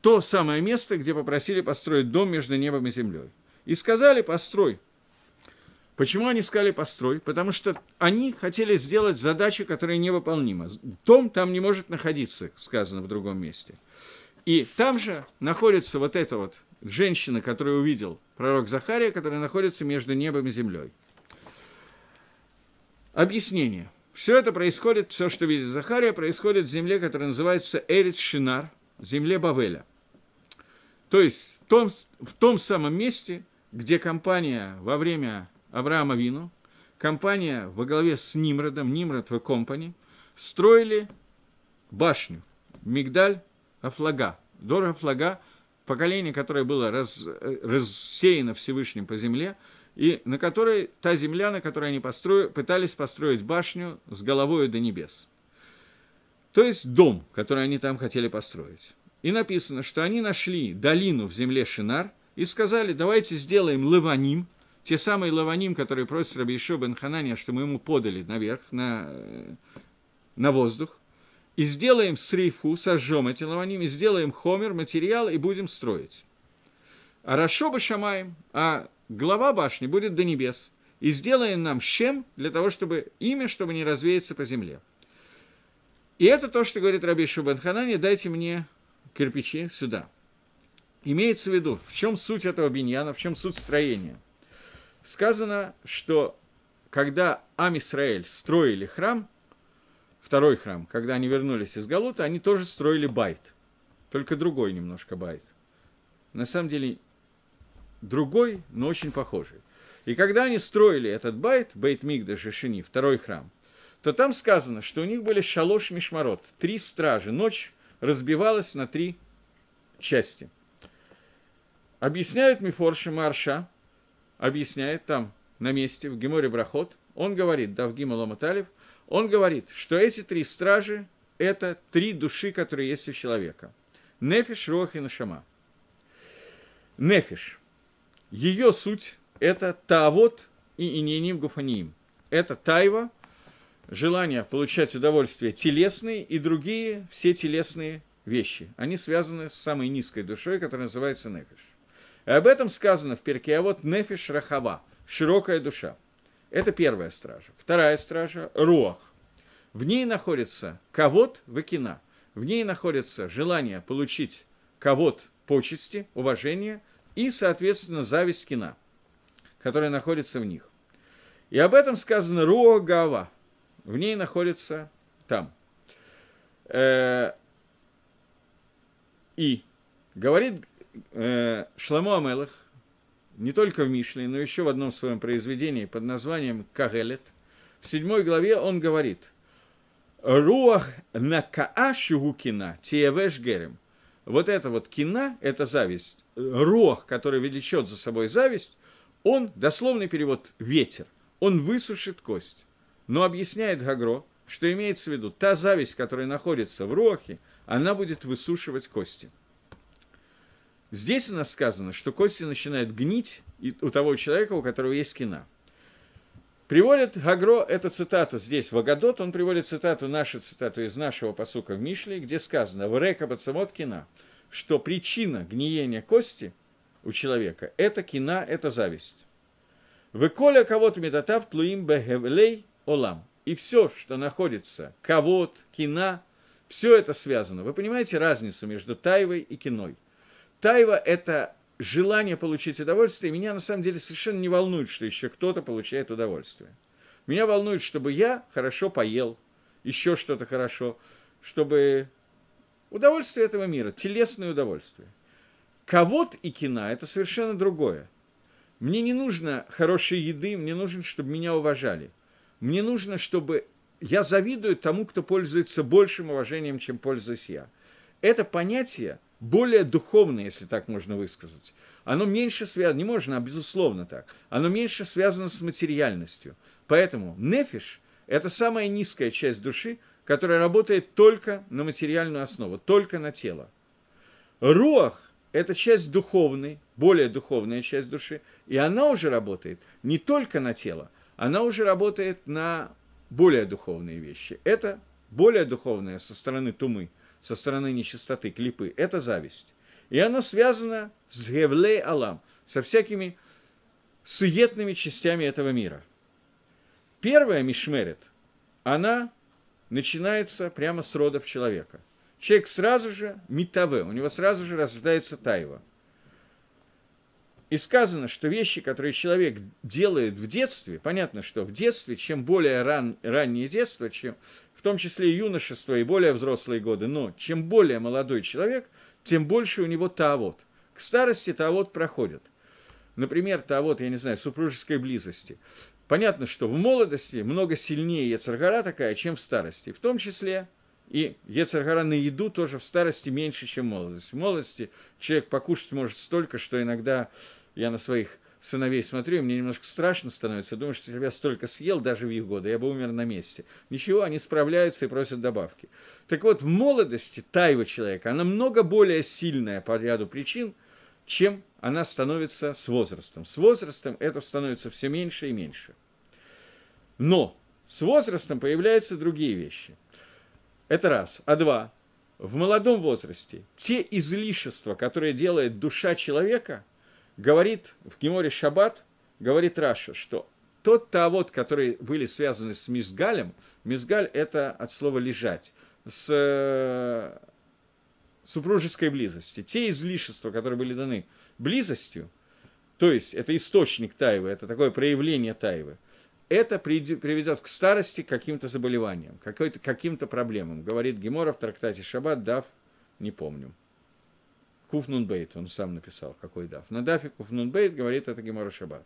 [SPEAKER 1] То самое место, где попросили построить дом между небом и землей. И сказали, построй Почему они сказали построй? Потому что они хотели сделать задачу, которая невыполнима. Дом там не может находиться, сказано в другом месте. И там же находится вот эта вот женщина, которую увидел пророк Захария, которая находится между небом и землей. Объяснение. Все это происходит, все, что видит Захария, происходит в земле, которая называется Эрит Шинар, земле Бавеля. То есть в том, в том самом месте, где компания во время Авраама Вину, компания во главе с Нимродом, Нимрод в компании, строили башню, Мигдаль Афлага, Дор Афлага, поколение, которое было раз, э, рассеяно Всевышним по земле, и на которой та земля, на которой они постро... пытались построить башню с головой до небес. То есть дом, который они там хотели построить. И написано, что они нашли долину в земле Шинар и сказали, давайте сделаем Леваним, те самые лаваним, которые просят Рабиешо бен Ханания, что мы ему подали наверх, на, э, на воздух, и сделаем срифу, сожжем эти лаваним, и сделаем хомер, материал, и будем строить. А Рашоба Шамаем, а глава башни будет до небес, и сделаем нам щем для того, чтобы имя, чтобы не развеяться по земле. И это то, что говорит Раби Шубанханане, дайте мне кирпичи сюда. Имеется в виду, в чем суть этого биньяна, в чем суть строения сказано, что когда Амисраэль строили храм, второй храм, когда они вернулись из Галута, они тоже строили байт, только другой немножко байт. На самом деле другой, но очень похожий. И когда они строили этот байт, Бейт Мигда Шишини, второй храм, то там сказано, что у них были шалош мишмарот, три стражи, ночь разбивалась на три части. Объясняют Мифорши Марша, объясняет там на месте в Геморе Брахот, он говорит, да Давгима Ломаталев, он говорит, что эти три стражи – это три души, которые есть у человека. Нефиш, Рох и Нашама. Нефиш. Ее суть – это Таавот и Ининим Гуфаниим. Это Тайва, желание получать удовольствие телесные и другие все телесные вещи. Они связаны с самой низкой душой, которая называется Нефиш. Об этом сказано в перке, а вот нефиш рахава, широкая душа. Это первая стража. Вторая стража – руах. В ней находится ковод выкина. В ней находится желание получить ковод почести, уважения и, соответственно, зависть кина, которая находится в них. И об этом сказано руа гава. В ней находится там. Э, и говорит э, Амелах, не только в Мишле, но еще в одном своем произведении под названием «Кагелет», в седьмой главе он говорит «Руах на каашигу кина тиевеш герем». Вот это вот кина – это зависть. Руах, который влечет за собой зависть, он, дословный перевод «ветер», он высушит кость. Но объясняет Гагро, что имеется в виду, та зависть, которая находится в Руахе, она будет высушивать кости – Здесь у нас сказано, что кости начинают гнить у того человека, у которого есть кина. Приводит Гагро эту цитату здесь, в Агадот, он приводит цитату, нашу цитату из нашего посука в Мишле, где сказано в бацамот кина», что причина гниения кости у человека – это кина, это зависть. «Выколя кого-то метатав тлуим бегевлей олам». И все, что находится, кого-то, кина, все это связано. Вы понимаете разницу между тайвой и киной? Тайва – это желание получить удовольствие, и меня на самом деле совершенно не волнует, что еще кто-то получает удовольствие. Меня волнует, чтобы я хорошо поел, еще что-то хорошо, чтобы удовольствие этого мира, телесное удовольствие. Ковод и кино – это совершенно другое. Мне не нужно хорошей еды, мне нужно, чтобы меня уважали. Мне нужно, чтобы я завидую тому, кто пользуется большим уважением, чем пользуюсь я. Это понятие – более духовное, если так можно высказать. Оно меньше связано, не можно, а безусловно так, оно меньше связано с материальностью. Поэтому нефиш – это самая низкая часть души, которая работает только на материальную основу, только на тело. Руах – это часть духовной, более духовная часть души, и она уже работает не только на тело, она уже работает на более духовные вещи. Это более духовное со стороны тумы – со стороны нечистоты, клипы, это зависть. И она связана с Гевлей Алам, со всякими суетными частями этого мира. Первая мишмерит она начинается прямо с родов человека. Человек сразу же метаве, у него сразу же рождается тайва – и сказано, что вещи, которые человек делает в детстве, понятно, что в детстве, чем более ран, раннее детство, чем, в том числе и юношество, и более взрослые годы, но чем более молодой человек, тем больше у него таавот. К старости таавот проходит. Например, таавот, я не знаю, супружеской близости. Понятно, что в молодости много сильнее яцергара такая, чем в старости. В том числе и яцергара на еду тоже в старости меньше, чем в молодости. В молодости человек покушать может столько, что иногда я на своих сыновей смотрю, и мне немножко страшно становится. Думаю, что если столько съел даже в их годы, я бы умер на месте. Ничего, они справляются и просят добавки. Так вот, в молодости тайва человека, она много более сильная по ряду причин, чем она становится с возрастом. С возрастом это становится все меньше и меньше. Но с возрастом появляются другие вещи. Это раз. А два. В молодом возрасте те излишества, которые делает душа человека – говорит в Геморе Шаббат, говорит Раша, что тот таавод, которые были связаны с Мизгалем, Мизгаль – это от слова «лежать», с э, супружеской близости. Те излишества, которые были даны близостью, то есть это источник тайвы, это такое проявление тайвы, это приведет к старости к каким-то заболеваниям, каким-то проблемам, говорит Гемора в трактате Шаббат, дав, не помню. Куфнунбейт, он сам написал, какой Дав На дафе Куфнунбейт говорит это Гемора Шаббат.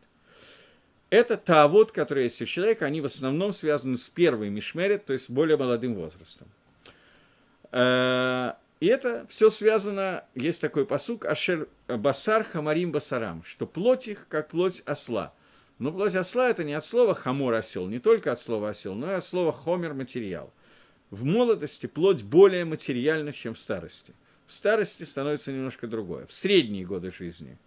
[SPEAKER 1] Это таавод, который есть у человека, они в основном связаны с первой мишмерет, то есть более молодым возрастом. Э, и это все связано, есть такой посук, ашер басар хамарим басарам, что плоть их, как плоть осла. Но плоть осла это не от слова хамор осел, не только от слова осел, но и от слова хомер материал. В молодости плоть более материальна, чем в старости – в старости становится немножко другое. В средние годы жизни.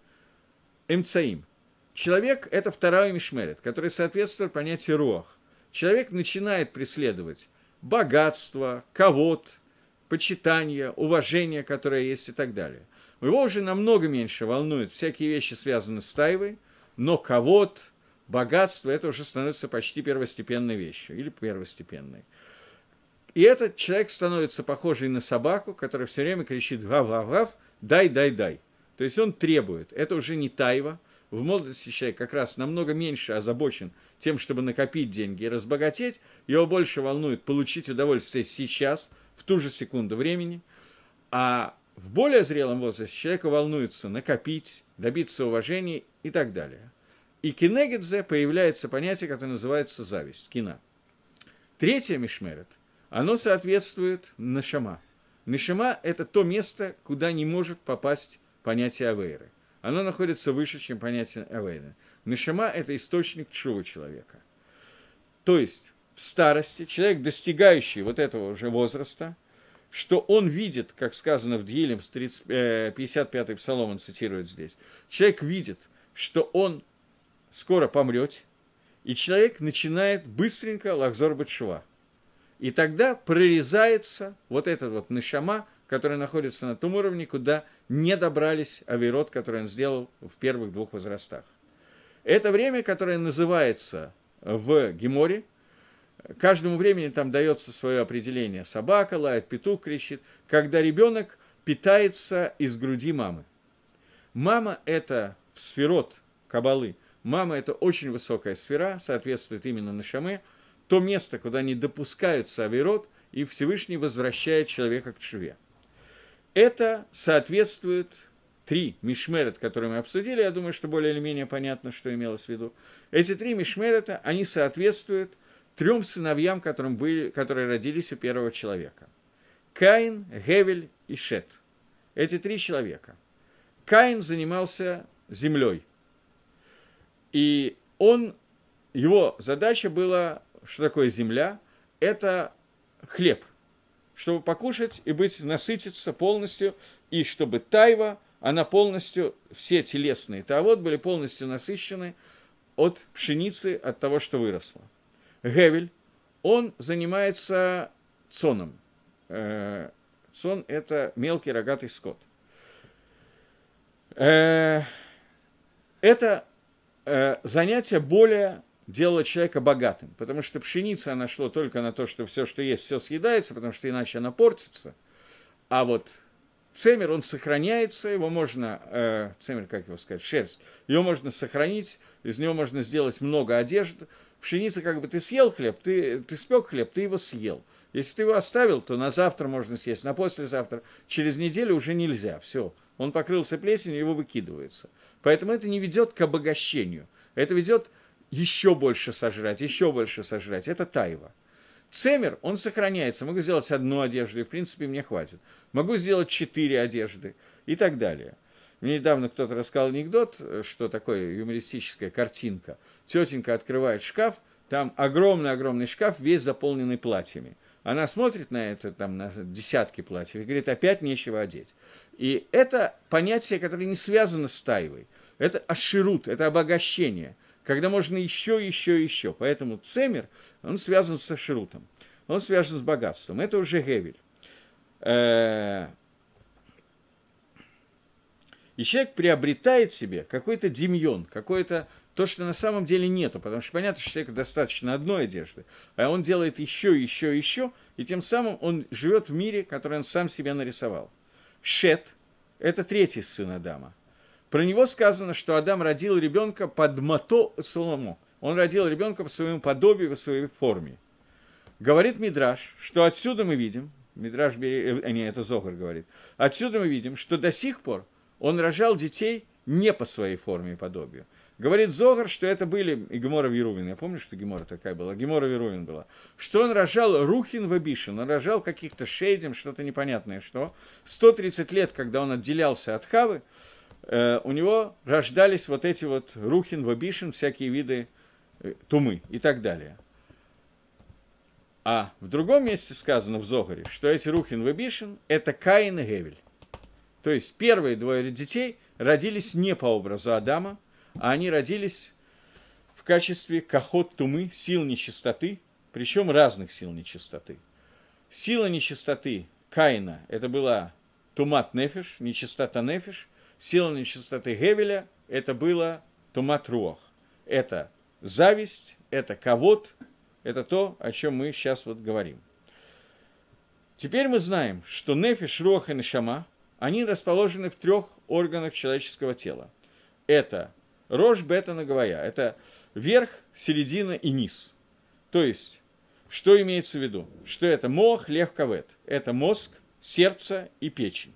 [SPEAKER 1] Эмцаим. Человек – это второй мишмерет, который соответствует понятию руах. Человек начинает преследовать богатство, кого-то, почитание, уважение, которое есть и так далее. Его уже намного меньше волнует всякие вещи, связанные с тайвой, но кого-то, богатство, это уже становится почти первостепенной вещью или первостепенной. И этот человек становится похожий на собаку, которая все время кричит «гав-гав-гав», «дай-дай-дай». То есть он требует. Это уже не тайва. В молодости человек как раз намного меньше озабочен тем, чтобы накопить деньги и разбогатеть. Его больше волнует получить удовольствие сейчас, в ту же секунду времени. А в более зрелом возрасте человека волнуется накопить, добиться уважения и так далее. И кинегидзе появляется понятие, которое называется зависть, кина. Третье мишмерет оно соответствует нашама. Нашама – это то место, куда не может попасть понятие авейры. Оно находится выше, чем понятие авейры. Нашама – это источник чува человека. То есть в старости человек, достигающий вот этого уже возраста, что он видит, как сказано в Дьилем, 55-й э, псалом он цитирует здесь, человек видит, что он скоро помрет, и человек начинает быстренько лахзор бачува – и тогда прорезается вот этот вот нашама, который находится на том уровне, куда не добрались авирот, который он сделал в первых двух возрастах. Это время, которое называется в Геморе, каждому времени там дается свое определение. Собака лает, петух кричит, когда ребенок питается из груди мамы. Мама – это сферот кабалы. Мама – это очень высокая сфера, соответствует именно нашаме – то место, куда не допускаются авирот, и Всевышний возвращает человека к чуве. Это соответствует три мишмерет, которые мы обсудили, я думаю, что более или менее понятно, что имелось в виду. Эти три мишмерета, они соответствуют трем сыновьям, которым были, которые родились у первого человека. Каин, Гевель и Шет. Эти три человека. Каин занимался землей. И он, его задача была что такое земля? Это хлеб, чтобы покушать и быть, насытиться полностью, и чтобы тайва, она полностью, все телесные таавод были полностью насыщены от пшеницы, от того, что выросло. Гевель, он занимается цоном. Э, цон – это мелкий рогатый скот. Э, это э, занятие более делала человека богатым, потому что пшеница, она только на то, что все, что есть, все съедается, потому что иначе она портится, а вот цемер, он сохраняется, его можно, э, цемер, как его сказать, шерсть, ее можно сохранить, из него можно сделать много одежды, пшеница, как бы ты съел хлеб, ты, ты спек хлеб, ты его съел. Если ты его оставил, то на завтра можно съесть, на послезавтра. Через неделю уже нельзя, все. Он покрылся плесенью, его выкидывается. Поэтому это не ведет к обогащению. Это ведет еще больше сожрать, еще больше сожрать. Это тайва. Цемер, он сохраняется. Могу сделать одну одежду, и, в принципе, мне хватит. Могу сделать четыре одежды и так далее. Мне недавно кто-то рассказал анекдот, что такое юмористическая картинка. Тетенька открывает шкаф, там огромный-огромный шкаф, весь заполненный платьями. Она смотрит на это, там, на десятки платьев, и говорит, опять нечего одеть. И это понятие, которое не связано с тайвой. Это аширут, это обогащение – когда можно еще, еще, еще. Поэтому цемер, он связан со шрутом, он связан с богатством. Это уже Гевель. Э, и человек приобретает себе какой-то демьон, какое-то то, что на самом деле нету, потому что понятно, что человек достаточно одной одежды, а он делает еще, еще, еще, и тем самым он живет в мире, который он сам себе нарисовал. Шет – это третий сын Адама. Про него сказано, что Адам родил ребенка под мото Соломо. Он родил ребенка по своему подобию, по своей форме. Говорит Мидраш, что отсюда мы видим, Мидраш, э, э, не, это Зогар говорит, отсюда мы видим, что до сих пор он рожал детей не по своей форме и подобию. Говорит Зогар, что это были и Гемора Верувин. Я помню, что Гемора такая была. Гемора Верувин была. Что он рожал Рухин Вабишин. Он рожал каких-то шейдем, что-то непонятное что. 130 лет, когда он отделялся от Хавы, Э, у него рождались вот эти вот рухин, вабишин, всякие виды э, тумы и так далее. А в другом месте сказано в Зогаре, что эти рухин, вабишин – это Каин и Гевель. То есть первые двое детей родились не по образу Адама, а они родились в качестве кахот тумы, сил нечистоты, причем разных сил нечистоты. Сила нечистоты Каина – это была тумат нефиш, нечистота нефиш – Сила нечистоты Гевеля – это было туматрох. Это зависть, это ковод, это то, о чем мы сейчас вот говорим. Теперь мы знаем, что нефиш, рох и нешама, они расположены в трех органах человеческого тела. Это рожь, бета, наговая. Это верх, середина и низ. То есть, что имеется в виду? Что это мох, лев, кавет. Это мозг, сердце и печень.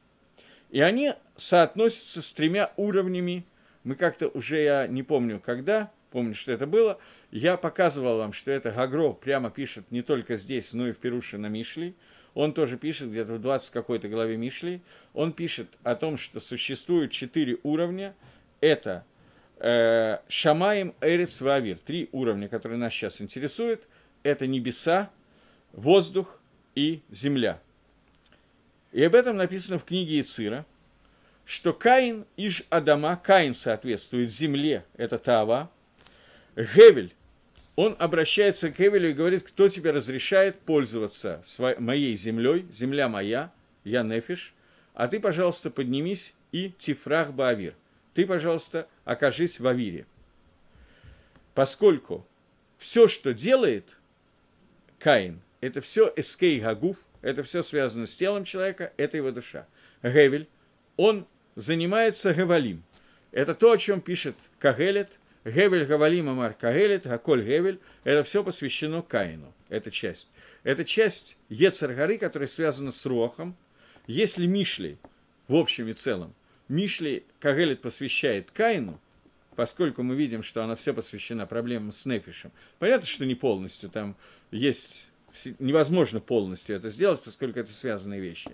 [SPEAKER 1] И они соотносятся с тремя уровнями. Мы как-то уже, я не помню когда, помню, что это было, я показывал вам, что это Гагро прямо пишет не только здесь, но и в Перуше на Мишли. Он тоже пишет где-то в 20 какой-то главе Мишли. Он пишет о том, что существует четыре уровня. Это э, Шамаем, Эрец, Вавир. Три уровня, которые нас сейчас интересуют. Это небеса, воздух и земля – и об этом написано в книге Ицира, что Каин иж Адама, Каин соответствует земле, это Таава. Гевель, он обращается к Гевелю и говорит, кто тебе разрешает пользоваться моей землей, земля моя, я Нефиш, а ты, пожалуйста, поднимись и Тифрах Баавир, ты, пожалуйста, окажись в Авире. Поскольку все, что делает Каин, это все эскей гагуф, это все связано с телом человека, это его душа. Гевель, он занимается гевалим, Это то, о чем пишет Кагелет, Гевель Гавалим Амар Кагелет, Гаколь Гевель, это все посвящено Каину, эта часть. Это часть Ецаргары, которая связана с Рохом. Если Мишли, в общем и целом, Мишли Кагелет посвящает Каину, поскольку мы видим, что она все посвящена проблемам с Нефишем. Понятно, что не полностью, там есть невозможно полностью это сделать, поскольку это связанные вещи,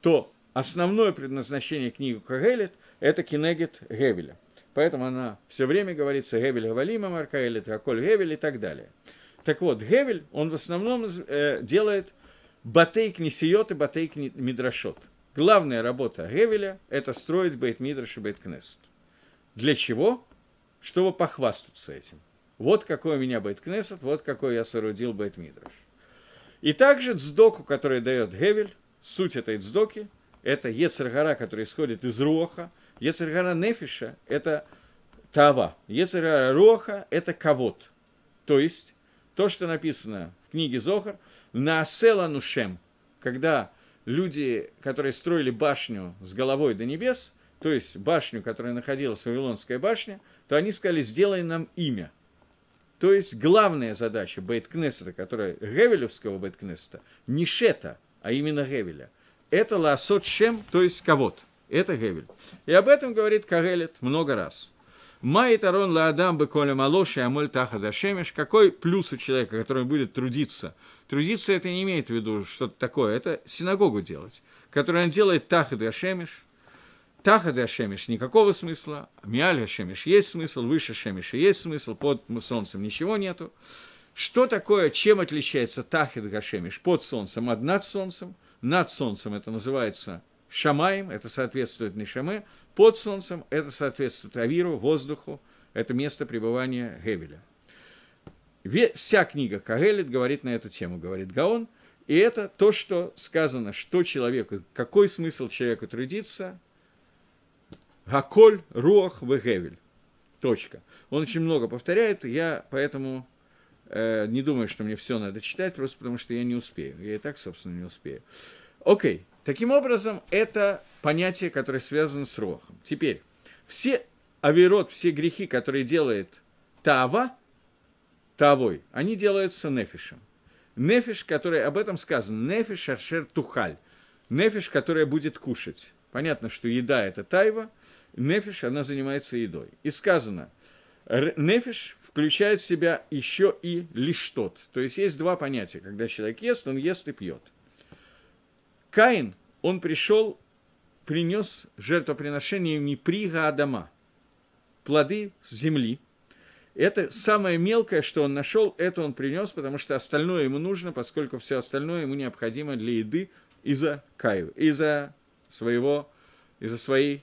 [SPEAKER 1] то основное предназначение книги Кагелет – это Кинегит Гевеля. Поэтому она все время говорится Гевель Гавалима Марка или а Гевель и так далее. Так вот, Гевель, он в основном э, делает батей книсиот и батей мидрашот. Главная работа Гевеля – это строить бейт мидраш и бейт кнесет. Для чего? Чтобы похвастаться этим. Вот какой у меня бейт кнесет, вот какой я соорудил бейт мидраш. И также дздоку, который дает Гевель, суть этой дздоки, это Ецергара, который исходит из Роха. Ецергара Нефиша – это Тава. Ецергара Роха – это Кавод. То есть, то, что написано в книге Зохар, «Наасела нушем», когда люди, которые строили башню с головой до небес, то есть башню, которая находилась в Вавилонской башне, то они сказали, сделай нам имя – то есть главная задача Бейткнессета, которая Гевелевского Бейткнессета, не Шета, а именно Гевеля. Это лаосот чем, то есть кого-то. Это Гевель. И об этом говорит Кагелет много раз. Май Майтарон лаадам бы коля малоши амоль таха дашемеш. Какой плюс у человека, который будет трудиться? Трудиться это не имеет в виду что-то такое, это синагогу делать, которую он делает таха дашемеш, Тахад Ашемиш никакого смысла, Миаль Ашемиш есть смысл, выше Ашемиша есть смысл, под солнцем ничего нету. Что такое, чем отличается Тахид Гашемиш под солнцем от а над солнцем? Над солнцем это называется Шамаем, это соответствует Нишаме, под солнцем это соответствует Авиру, воздуху, это место пребывания Гевеля. Вся книга Кагелит говорит на эту тему, говорит Гаон, и это то, что сказано, что человеку, какой смысл человеку трудиться, Гаколь, Руах, Вегевель. Точка. Он очень много повторяет, я поэтому э, не думаю, что мне все надо читать, просто потому что я не успею. Я и так, собственно, не успею. Окей. Таким образом, это понятие, которое связано с Рохом. Теперь, все авирот, все грехи, которые делает Тава, Тавой, они делаются Нефишем. Нефиш, который, об этом сказано, Нефиш Аршер Тухаль. Нефиш, которая будет кушать. Понятно, что еда – это тайва, нефиш, она занимается едой. И сказано, нефиш включает в себя еще и лишь тот. То есть есть два понятия. Когда человек ест, он ест и пьет. Каин, он пришел, принес жертвоприношение не прига Адама, плоды земли. Это самое мелкое, что он нашел, это он принес, потому что остальное ему нужно, поскольку все остальное ему необходимо для еды из-за каю, из-за своего, из-за своей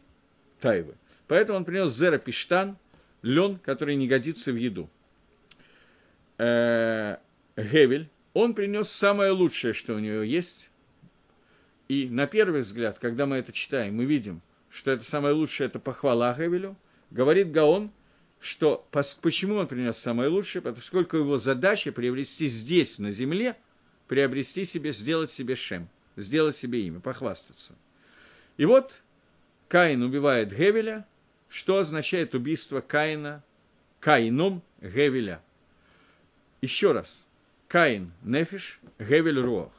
[SPEAKER 1] тайвы. Поэтому он принес зера пиштан, лен, который не годится в еду. Э, гевель, он принес самое лучшее, что у него есть. И на первый взгляд, когда мы это читаем, мы видим, что это самое лучшее, это похвала Гевелю. Говорит Гаон, что почему он принес самое лучшее, поскольку его задача приобрести здесь, на земле, приобрести себе, сделать себе шем, сделать себе имя, похвастаться. И вот Каин убивает Гевеля, что означает убийство Каина Каином Гевеля. Еще раз. Каин – Нефиш, Гевель – Руах.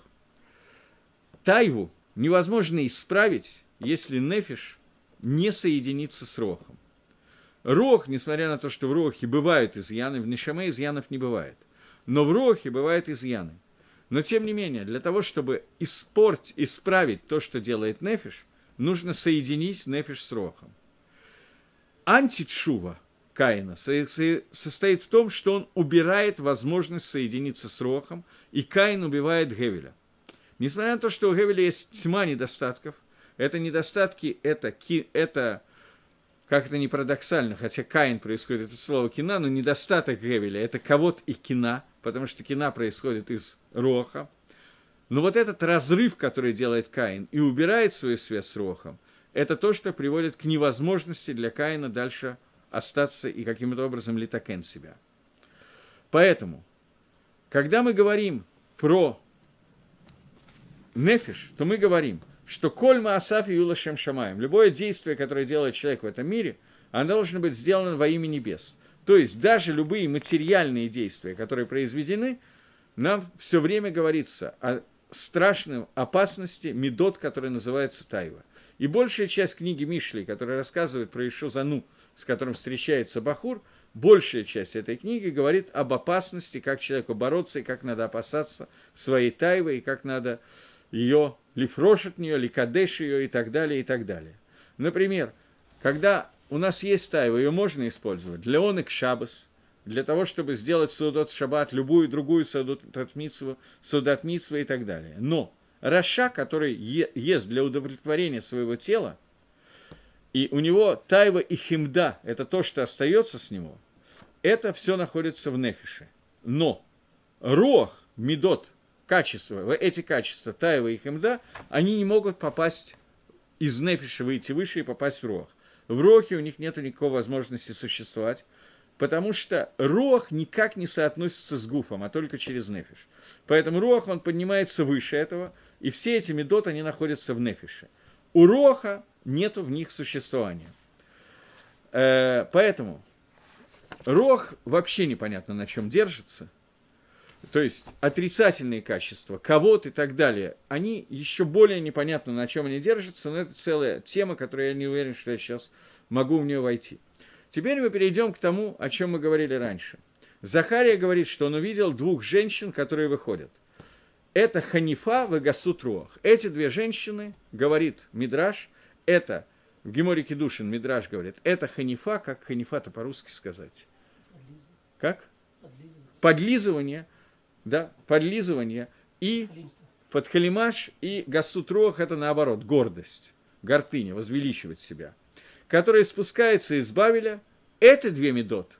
[SPEAKER 1] Тайву невозможно исправить, если Нефиш не соединится с Рохом. Рох, несмотря на то, что в Рохе бывают изъяны, в Нишаме изъянов не бывает. Но в Рохе бывают изъяны. Но тем не менее, для того, чтобы испортить, исправить то, что делает Нефиш – нужно соединить нефиш с рохом. Античува Каина состоит в том, что он убирает возможность соединиться с рохом, и Каин убивает Гевеля. Несмотря на то, что у Гевеля есть тьма недостатков, это недостатки, это, это как это не парадоксально, хотя Каин происходит из слова кина, но недостаток Гевеля – это кого-то и кина, потому что кина происходит из роха – но вот этот разрыв, который делает Каин и убирает свою связь с Рохом, это то, что приводит к невозможности для Каина дальше остаться и каким-то образом литокен себя. Поэтому, когда мы говорим про нефиш, то мы говорим, что кольма асаф и юлашем шамаем, любое действие, которое делает человек в этом мире, оно должно быть сделано во имя небес. То есть даже любые материальные действия, которые произведены, нам все время говорится о страшной опасности медот, который называется Тайва. И большая часть книги Мишли, которая рассказывает про зану, с которым встречается Бахур, большая часть этой книги говорит об опасности, как человеку бороться и как надо опасаться своей тайвы, и как надо ее лифрошить, от нее, ликадеш ее и так далее, и так далее. Например, когда у нас есть тайва, ее можно использовать для онек шабас, для того, чтобы сделать судот шаббат, любую другую судот митсву, судот митсву и так далее. Но Раша, который ест для удовлетворения своего тела, и у него тайва и химда, это то, что остается с него, это все находится в нефише. Но рох, медот, качества, эти качества, тайва и химда, они не могут попасть из нефиша, выйти выше и попасть в рох. В рохе у них нет никакой возможности существовать, Потому что Рох никак не соотносится с Гуфом, а только через Нефиш. Поэтому Рох, он поднимается выше этого, и все эти медот, они находятся в Нефише. У Роха нету в них существования. Э, поэтому Рох вообще непонятно на чем держится. То есть отрицательные качества, кого-то и так далее, они еще более непонятно, на чем они держатся, но это целая тема, которую я не уверен, что я сейчас могу в нее войти. Теперь мы перейдем к тому, о чем мы говорили раньше. Захария говорит, что он увидел двух женщин, которые выходят. Это Ханифа в Эгасут Эти две женщины, говорит Мидраш, это в Геморе Кедушин Мидраш говорит, это Ханифа, как Ханифа-то по-русски сказать. Как? Подлизывание, да, подлизывание и подхалимаш и гасутрох – это наоборот, гордость, гордыня, возвеличивать себя – которая спускается из Бавеля, это две медот,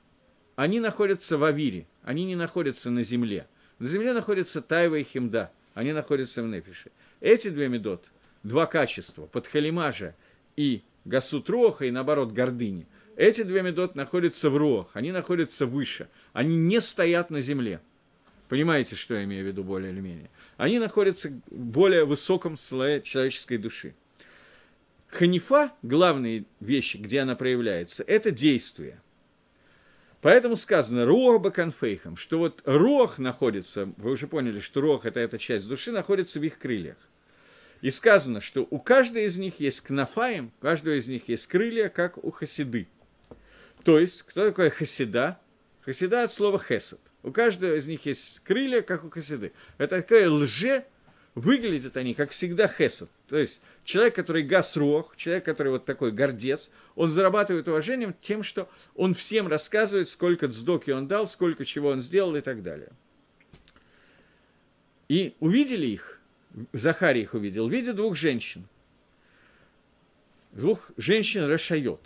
[SPEAKER 1] они находятся в Авире, они не находятся на земле. На земле находятся Тайва и Химда, они находятся в Непише. Эти две медот, два качества, подхалимажа и Гасутроха, и наоборот гордыни, эти две медот находятся в руах, они находятся выше, они не стоят на земле. Понимаете, что я имею в виду более или менее? Они находятся в более высоком слое человеческой души. Ханифа, главные вещи, где она проявляется, это действие. Поэтому сказано «руах баканфейхам», что вот рох находится, вы уже поняли, что рох – это эта часть души, находится в их крыльях. И сказано, что у каждой из них есть кнафаем, у каждого из них есть крылья, как у хасиды. То есть, кто такой хасида? Хасида от слова хесед. У каждого из них есть крылья, как у хасиды. Это такая лже выглядят они, как всегда, хесед. То есть человек, который гасрох, человек, который вот такой гордец, он зарабатывает уважением тем, что он всем рассказывает, сколько дздоки он дал, сколько чего он сделал и так далее. И увидели их, Захарий их увидел, в виде двух женщин. Двух женщин расшает.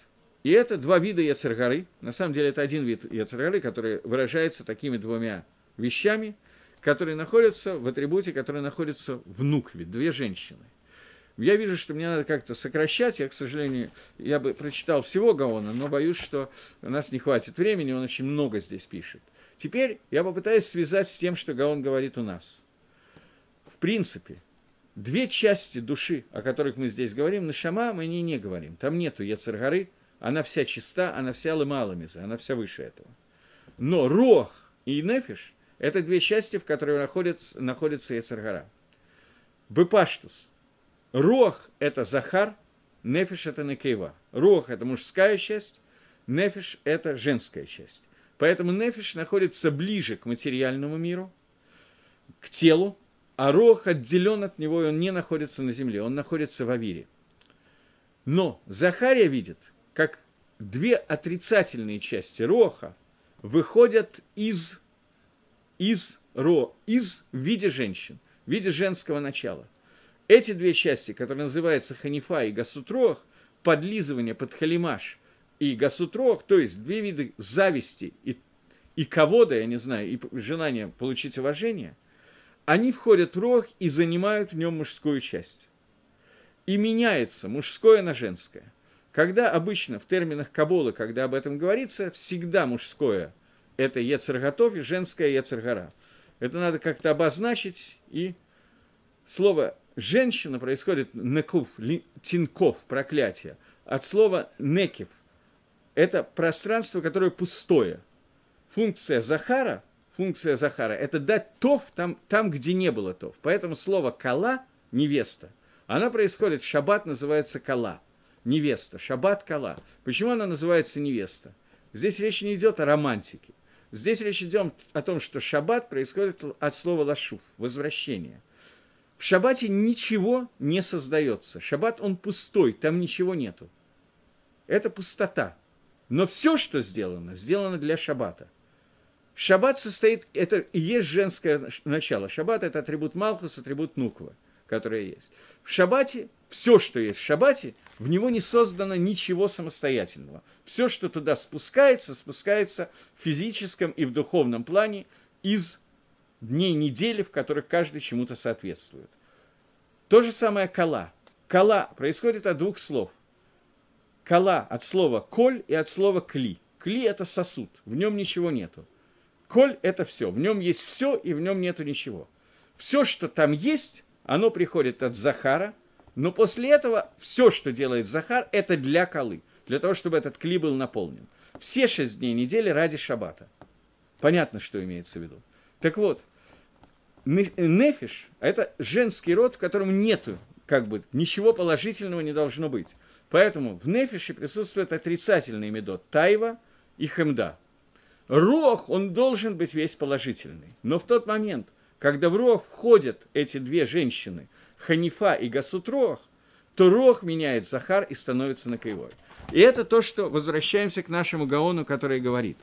[SPEAKER 1] И это два вида яцергары. На самом деле это один вид яцергары, который выражается такими двумя вещами – которые находятся в атрибуте, которые находятся в нукве, две женщины. Я вижу, что мне надо как-то сокращать. Я, к сожалению, я бы прочитал всего Гаона, но боюсь, что у нас не хватит времени, он очень много здесь пишет. Теперь я попытаюсь связать с тем, что Гаон говорит у нас. В принципе, две части души, о которых мы здесь говорим, на Шама мы не, не говорим. Там нету Яцергары, она вся чиста, она вся лымаламиза, она вся выше этого. Но Рох и Нефиш это две части, в которых находится, находится Ецергара. Бепаштус. Рох – это Захар, Нефиш – это Некейва. Рох – это мужская часть, Нефиш – это женская часть. Поэтому Нефиш находится ближе к материальному миру, к телу, а Рох отделен от него, и он не находится на земле, он находится в Авире. Но Захария видит, как две отрицательные части Роха выходят из из ро, из в виде женщин, в виде женского начала. Эти две части, которые называются ханифа и гасутрох, подлизывание под халимаш и гасутрох, то есть две виды зависти и, и кого-то, я не знаю, и желания получить уважение, они входят в рох и занимают в нем мужскую часть. И меняется мужское на женское. Когда обычно в терминах Каболы, когда об этом говорится, всегда мужское – это Ецерготов и женская Ецергора. Это надо как-то обозначить, и слово «женщина» происходит «некув», «тинков», «проклятие», от слова «некив». Это пространство, которое пустое. Функция Захара, функция Захара – это дать тоф там, там, где не было тоф. Поэтому слово «кала» – невеста. Она происходит, шаббат называется «кала», невеста, шаббат «кала». Почему она называется невеста? Здесь речь не идет о романтике – Здесь речь идет о том, что шаббат происходит от слова лашуф, возвращение. В шаббате ничего не создается. Шаббат, он пустой, там ничего нету. Это пустота. Но все, что сделано, сделано для шаббата. Шаббат состоит, это и есть женское начало. Шаббат – это атрибут Малхус, атрибут Нуква – которая есть. В Шабате все, что есть в Шабате в него не создано ничего самостоятельного. Все, что туда спускается, спускается в физическом и в духовном плане из дней недели, в которых каждый чему-то соответствует. То же самое кала. Кала происходит от двух слов. Кала от слова коль и от слова кли. Кли – это сосуд, в нем ничего нету. Коль – это все, в нем есть все и в нем нету ничего. Все, что там есть, оно приходит от Захара, но после этого все, что делает Захар, это для колы, для того, чтобы этот кли был наполнен. Все шесть дней недели ради шаббата. Понятно, что имеется в виду. Так вот, нефиш – это женский род, в котором нету, как бы, ничего положительного не должно быть. Поэтому в нефише присутствует отрицательный медот тайва и хемда. Рох, он должен быть весь положительный. Но в тот момент, когда в Рох входят эти две женщины, Ханифа и Гасутрох, то Рох меняет Захар и становится Накаевой. И это то, что возвращаемся к нашему Гаону, который говорит.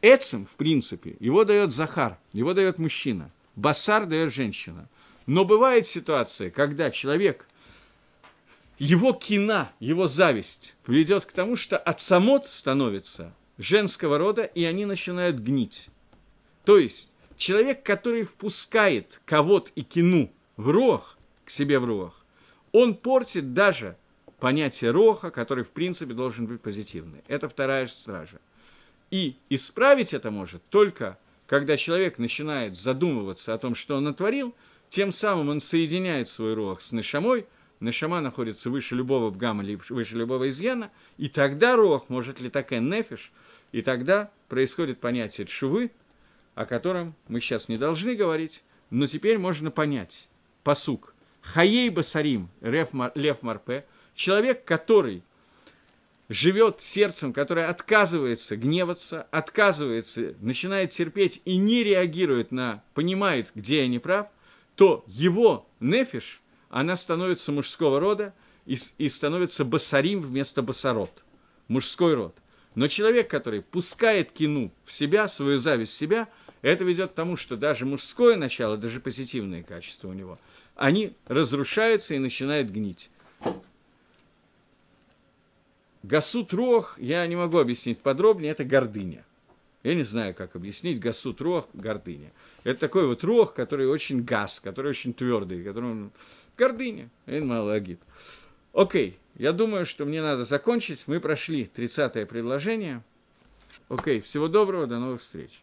[SPEAKER 1] Эцем, в принципе, его дает Захар, его дает мужчина. Басар дает женщина. Но бывает ситуация, когда человек, его кина, его зависть приведет к тому, что от самот становится женского рода, и они начинают гнить. То есть Человек, который впускает кого-то и кину в рох, к себе в рох, он портит даже понятие роха, который, в принципе, должен быть позитивный. Это вторая стража. И исправить это может только, когда человек начинает задумываться о том, что он натворил, тем самым он соединяет свой рох с Нашамой, Нашама находится выше любого бгама, выше любого изъяна, и тогда рох может ли такая нефиш, и тогда происходит понятие чувы, о котором мы сейчас не должны говорить, но теперь можно понять. посук Хаей Басарим, Лев Марпе, человек, который живет сердцем, которое отказывается гневаться, отказывается, начинает терпеть и не реагирует на, понимает, где я не прав, то его нефиш, она становится мужского рода и, и становится басарим вместо басарот, мужской род. Но человек, который пускает кину в себя, свою зависть в себя, это ведет к тому, что даже мужское начало, даже позитивные качества у него, они разрушаются и начинают гнить. Гасут рох, я не могу объяснить подробнее, это гордыня. Я не знаю, как объяснить гасут рох, гордыня. Это такой вот рох, который очень газ, который очень твердый, который гордыня, И энмалагит. Окей, я думаю, что мне надо закончить. Мы прошли 30-е предложение. Окей, всего доброго, до новых встреч.